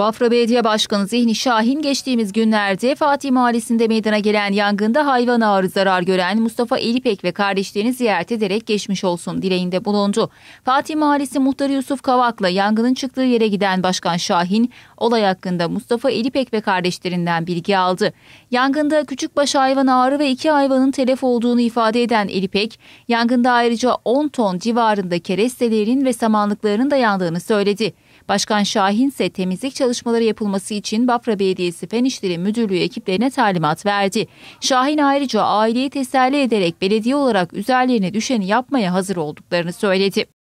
Bafra Belediye Başkanı Zihni Şahin geçtiğimiz günlerde Fatih Mahallesi'nde meydana gelen yangında hayvan ağrı zarar gören Mustafa Elipek ve kardeşlerini ziyaret ederek geçmiş olsun dileğinde bulundu. Fatih Mahallesi muhtarı Yusuf Kavak'la yangının çıktığı yere giden Başkan Şahin olay hakkında Mustafa Elipek ve kardeşlerinden bilgi aldı. Yangında küçük baş hayvan ağrı ve iki hayvanın telef olduğunu ifade eden Elipek, yangında ayrıca 10 ton civarında kerestelerin ve samanlıkların da yandığını söyledi. Başkan Şahin ise temizlik çalışmalarını çalışmaları yapılması için Bafra Belediyesi Fen İşleri Müdürlüğü ekiplerine talimat verdi. Şahin ayrıca aileyi teselli ederek belediye olarak üzerlerine düşeni yapmaya hazır olduklarını söyledi.